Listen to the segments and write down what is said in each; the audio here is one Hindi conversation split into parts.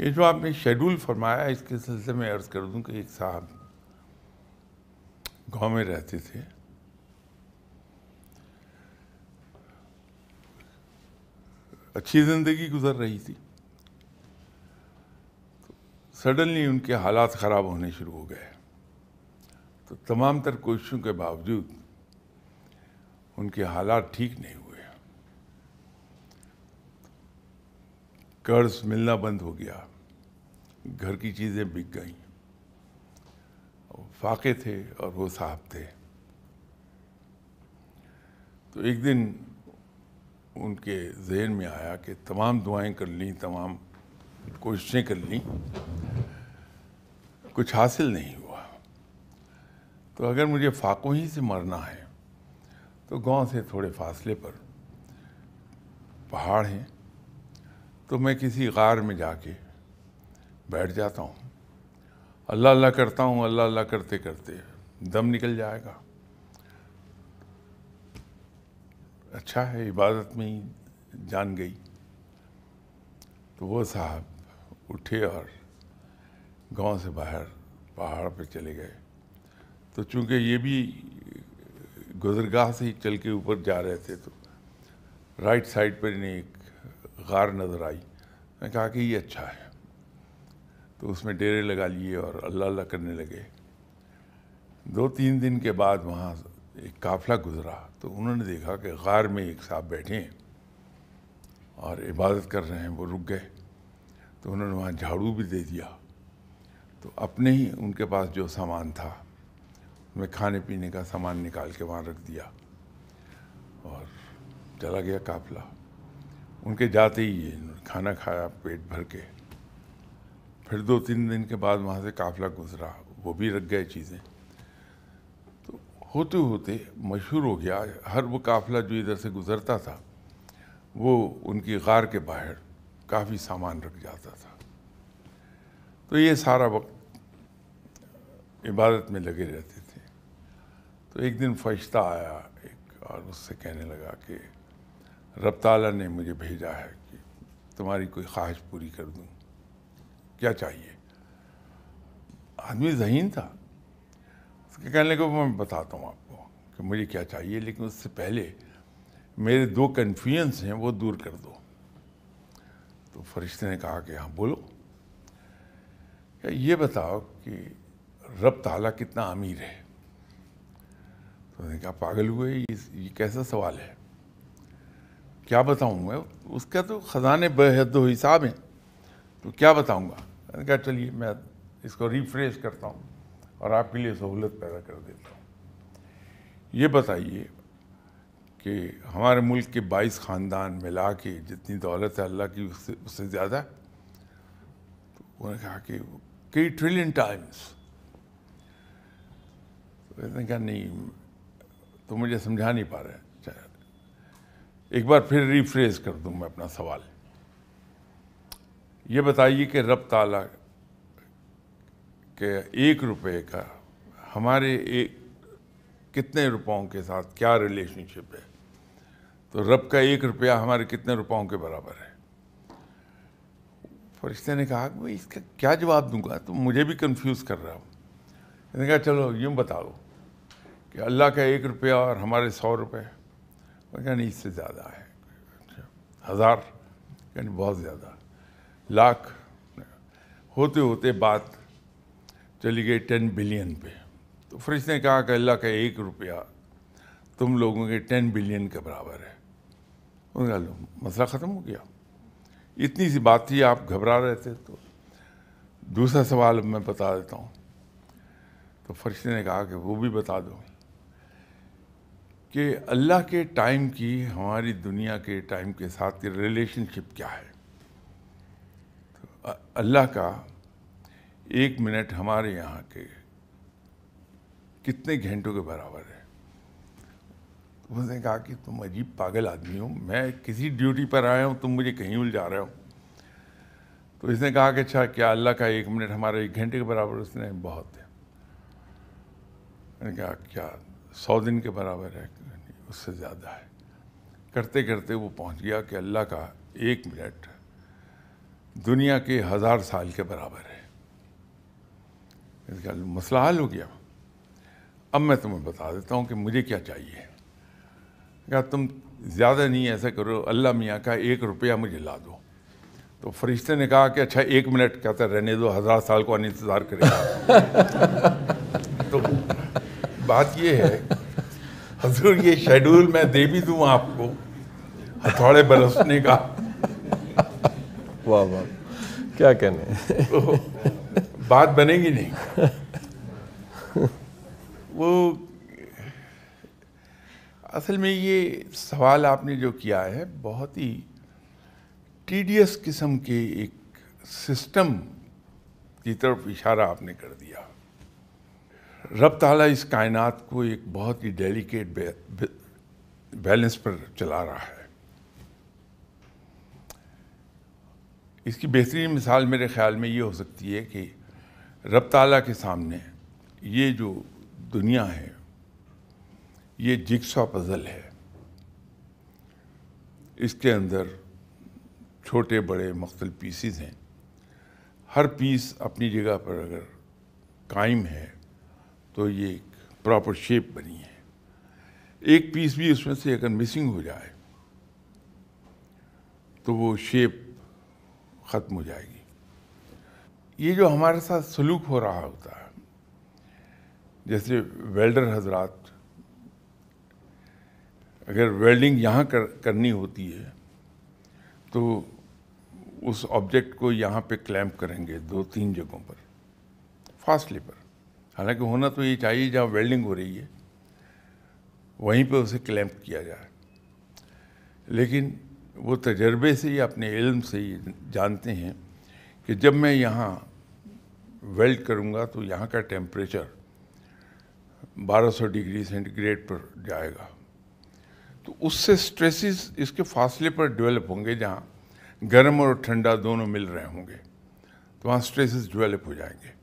ये जो आपने शेड्यूल फरमाया इसके सिलसिले में अर्ज़ कर दूं कि एक साहब गांव में रहते थे अच्छी ज़िंदगी गुजर रही थी सडनली उनके हालात ख़राब होने शुरू हो गए तो तमाम तर कोशिशों के बावजूद उनके हालात ठीक नहीं हुए कर्ज मिलना बंद हो गया घर की चीज़ें बिक गई फाके थे और वो साहब थे तो एक दिन उनके जहन में आया कि तमाम दुआएं कर ली तमाम कोशिशें कर ली कुछ हासिल नहीं हुआ तो अगर मुझे फाकों ही से मरना है तो गांव से थोड़े फासले पर पहाड़ हैं तो मैं किसी गार में जाके बैठ जाता हूँ अल्लाह अल्लाह करता हूँ अल्लाह अल्लाह करते करते दम निकल जाएगा अच्छा है इबादत में ही जान गई तो वो साहब उठे और गांव से बाहर पहाड़ पर चले गए तो चूंकि ये भी गुजरगाह से ही चल के ऊपर जा रहे थे तो राइट साइड पर इन्हें एक गार नज़र आई मैंने कहा कि ये अच्छा है तो उसमें डेरे लगा लिए और अल्लाह अल्लाह करने लगे दो तीन दिन के बाद वहाँ एक काफ़िला गुज़रा तो उन्होंने देखा कि गार में एक साहब बैठे हैं और इबादत कर रहे हैं वो रुक गए तो उन्होंने वहाँ झाड़ू भी दे दिया तो अपने ही उनके पास जो सामान था उनमें खाने पीने का सामान निकाल के वहाँ रख दिया और चला गया काफ़िला उनके जाते ही खाना खाया पेट भर के फिर दो तीन दिन के बाद वहाँ से काफिला गुजरा वो भी रख गए चीज़ें तो होते होते मशहूर हो गया हर वो काफिला जो इधर से गुज़रता था वो उनकी गार के बाहर काफ़ी सामान रख जाता था तो ये सारा वक्त इबादत में लगे रहते थे तो एक दिन फरिश्ता आया एक और उससे कहने लगा कि रब ताला ने मुझे भेजा है कि तुम्हारी कोई ख्वाहिश पूरी कर दूँ क्या चाहिए आदमी जहीन था उसके कहने को मैं बताता हूँ आपको कि मुझे क्या चाहिए लेकिन उससे पहले मेरे दो कन्फ्यूजन्स हैं वो दूर कर दो तो फरिश्ते ने कहा कि हाँ बोलो क्या ये बताओ कि रब ताला कितना अमीर है तो उन्होंने कहा पागल हुए ये, ये कैसा सवाल है क्या बताऊँ मैं उसका तो ख़जाने बेहद हिसाब हैं तो क्या बताऊँगा मैंने कहा चलिए मैं इसको रिफ्रेश करता हूँ और आपके लिए सहूलत पैदा कर देता हूँ ये बताइए कि हमारे मुल्क के 22 ख़ानदान मिला के जितनी दौलत है अल्लाह की उससे उससे ज़्यादा तो उन्होंने कहा कि कई ट्रिलियन टाइम्स तो कहा नहीं तो मुझे समझा नहीं पा रहा है एक बार फिर रिफ्रेज कर दूं मैं अपना सवाल ये बताइए कि रब ताला के एक रुपए का हमारे एक कितने रुपयों के साथ क्या रिलेशनशिप है तो रब का एक रुपया हमारे कितने रुपयों के बराबर है फरिश्ते ने कहा मैं इसका क्या जवाब दूंगा तो मुझे भी कंफ्यूज कर रहा हूँ मैंने कहा चलो यूँ बताओ कि अल्लाह का एक रुपया और हमारे सौ रुपये यानी इससे ज़्यादा है हज़ार यानी बहुत ज़्यादा लाख होते होते बात चली गई टेन बिलियन पे तो फिर इसने कहा कि अल्लाह का एक रुपया तुम लोगों के टेन बिलियन के बराबर है उनका मसला ख़त्म हो गया इतनी सी बात थी आप घबरा रहे थे तो दूसरा सवाल मैं बता देता हूँ तो फरिश्ते ने कहा कि वो भी बता दो कि अल्लाह के टाइम की हमारी दुनिया के टाइम के साथ की रिलेशनशिप क्या है तो अल्लाह का एक मिनट हमारे यहाँ के कितने घंटों के बराबर है उसने कहा कि तुम अजीब पागल आदमी हो मैं किसी ड्यूटी पर आया हूँ तुम मुझे कहीं उलझा रहे हो तो इसने कहा कि अच्छा क्या अल्लाह का एक मिनट हमारे एक घंटे के बराबर उसने बहुत है मैंने कहा क्या सौ दिन के बराबर है उससे ज़्यादा है करते करते वो पहुंच गया कि अल्लाह का एक मिनट दुनिया के हज़ार साल के बराबर है इसका मसला हल हो गया अब मैं तुम्हें बता देता हूँ कि मुझे क्या चाहिए क्या तुम ज़्यादा नहीं ऐसा करो अल्लाह मियाँ का एक रुपया मुझे ला दो तो फरिश्ते ने कहा कि अच्छा एक मिनट कहता रहने दो हज़ार साल को इंतज़ार करेगा तो बात यह है हजूर ये शेड्यूल मैं दे भी दूँ आपको हथौड़े बरसने का वाह वाह क्या कहने तो बात बनेगी नहीं वो असल में ये सवाल आपने जो किया है बहुत ही टीडियस किस्म के एक सिस्टम की तरफ इशारा आपने कर दिया रब ताला इस कायनात को एक बहुत ही डेलिकेट बैलेंस पर चला रहा है इसकी बेहतरीन मिसाल मेरे ख्याल में ये हो सकती है कि रब ताला के सामने ये जो दुनिया है ये जिक्सा पज़ल है इसके अंदर छोटे बड़े मख्तल पीसीज हैं हर पीस अपनी जगह पर अगर कायम है तो ये एक प्रॉपर शेप बनी है एक पीस भी उसमें से अगर मिसिंग हो जाए तो वो शेप ख़त्म हो जाएगी ये जो हमारे साथ सलूक हो रहा होता है जैसे वेल्डर हजरात अगर वेल्डिंग यहाँ कर, करनी होती है तो उस ऑब्जेक्ट को यहाँ पे क्लैम्प करेंगे दो तीन जगहों पर फास्टली पर हालांकि होना तो ये चाहिए जहाँ वेल्डिंग हो रही है वहीं पे उसे क्लैम्प किया जाए लेकिन वो तजर्बे से ही अपने इल्म से ही जानते हैं कि जब मैं यहाँ वेल्ड करूँगा तो यहाँ का टेम्परेचर 1200 डिग्री सेंटीग्रेड पर जाएगा तो उससे स्ट्रेसेस इसके फासले पर डेवलप होंगे जहाँ गर्म और ठंडा दोनों मिल रहे होंगे तो वहाँ स्ट्रेसेस डेवलप हो जाएंगे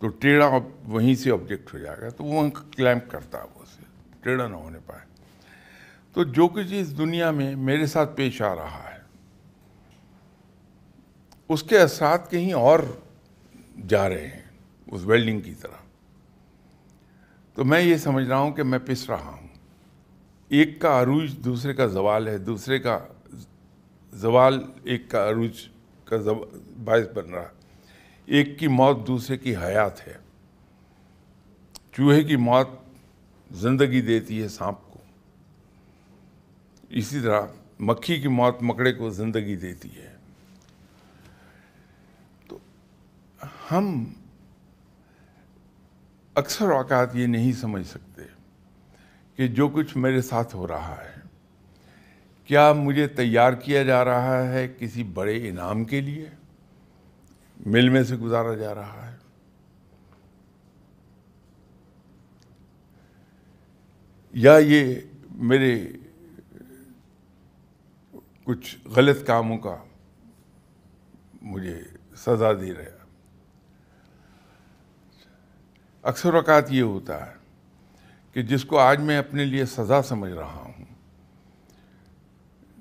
तो टेढ़ा वहीं से ऑब्जेक्ट हो जाएगा तो वो क्लैम्प करता है वो उसे टेढ़ा ना होने पाए तो जो कुछ इस दुनिया में मेरे साथ पेश आ रहा है उसके असात कहीं और जा रहे हैं उस वेल्डिंग की तरह तो मैं ये समझ रहा हूँ कि मैं पिस रहा हूँ एक का अरूज दूसरे का जवाल है दूसरे का जवाल एक का अरूज का बायस बन रहा है एक की मौत दूसरे की हयात है चूहे की मौत जिंदगी देती है सांप को इसी तरह मक्खी की मौत मकड़े को जिंदगी देती है तो हम अक्सर औकात ये नहीं समझ सकते कि जो कुछ मेरे साथ हो रहा है क्या मुझे तैयार किया जा रहा है किसी बड़े इनाम के लिए मिल में से गुजारा जा रहा है या ये मेरे कुछ गलत कामों का मुझे सजा दे रहा अक्सर अवकात ये होता है कि जिसको आज मैं अपने लिए सज़ा समझ रहा हूँ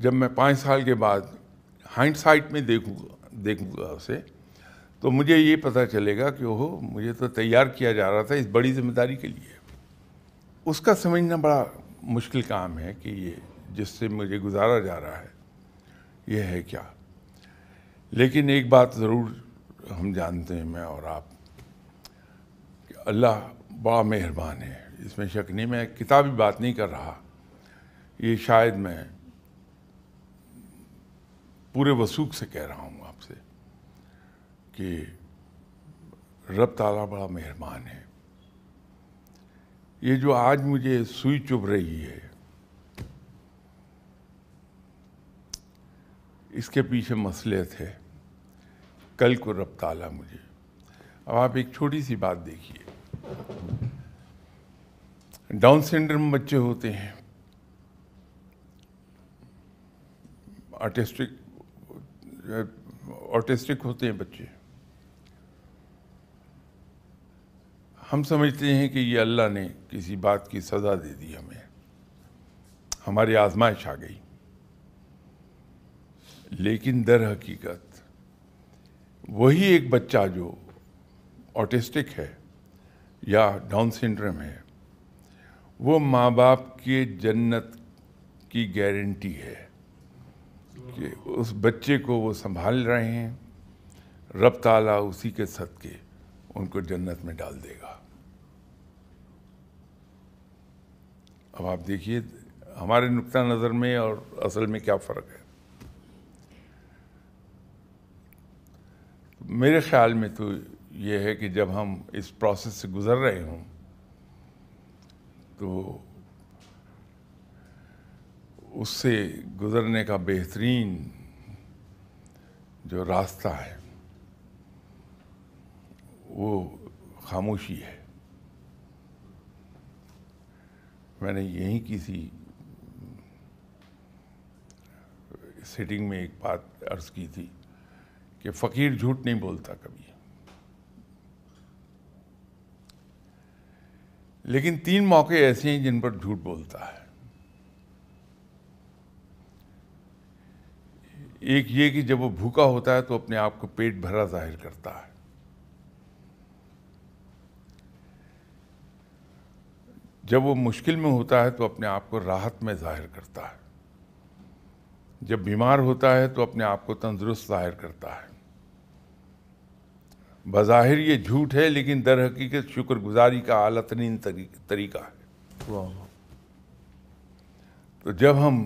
जब मैं पाँच साल के बाद हाइंड साइट में देखूँगा देखूँगा उसे तो मुझे ये पता चलेगा कि ओहो मुझे तो तैयार किया जा रहा था इस बड़ी जिम्मेदारी के लिए उसका समझना बड़ा मुश्किल काम है कि ये जिससे मुझे गुजारा जा रहा है ये है क्या लेकिन एक बात ज़रूर हम जानते हैं मैं और आप कि अल्लाह बड़ा मेहरबान है इसमें शक नहीं मैं किताबी बात नहीं कर रहा ये शायद मैं पूरे वसूख से कह रहा हूँ आपसे कि रब ताला बड़ा मेहरबान है ये जो आज मुझे सुई चुभ रही है इसके पीछे मसले थे कल को रब ताला मुझे अब आप एक छोटी सी बात देखिए डाउन सिंड्रोम बच्चे होते हैं आर्टिस्टिक ऑटिस्टिक होते हैं बच्चे हम समझते हैं कि ये अल्लाह ने किसी बात की सज़ा दे दी हमें हमारी आजमाइश आ गई लेकिन दर हकीकत वही एक बच्चा जो ऑटिस्टिक है या डाउन सिंड्रम है वो माँ बाप के जन्नत की गारंटी है कि उस बच्चे को वो संभाल रहे हैं रब ताला उसी के सद के उनको जन्नत में डाल देगा अब आप देखिए हमारे नुकता नज़र में और असल में क्या फ़र्क है मेरे ख्याल में तो ये है कि जब हम इस प्रोसेस से गुज़र रहे हों तो उससे गुज़रने का बेहतरीन जो रास्ता है वो खामोशी है मैंने यहीं किसी सेटिंग में एक बात अर्ज की थी कि फ़कीर झूठ नहीं बोलता कभी लेकिन तीन मौके ऐसे हैं जिन पर झूठ बोलता है एक ये कि जब वो भूखा होता है तो अपने आप को पेट भरा जाहिर करता है जब वो मुश्किल में होता है तो अपने आप को राहत में ज़ाहिर करता है जब बीमार होता है तो अपने आप को तंदुरुस्त ज़ाहिर करता है बज़ाहिर ये झूठ है लेकिन दर हकीकत शुक्रगुजारी का आलतरीन तरीका है तो जब हम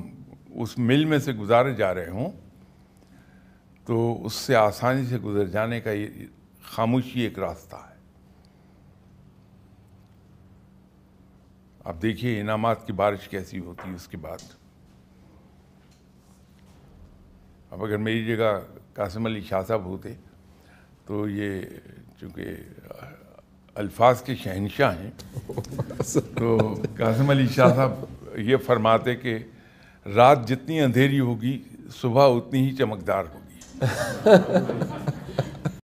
उस मिल में से गुजारे जा रहे हों तो उससे आसानी से गुजर जाने का ये खामोशी एक रास्ता है अब देखिए इनामात की बारिश कैसी होती है उसके बाद अब अगर मेरी जगह कासिम अली शाह साहब होते तो ये चूँकि अल्फाज के शहनशाह हैं तो कासिम अली शाह साहब ये फरमाते कि रात जितनी अंधेरी होगी सुबह उतनी ही चमकदार होगी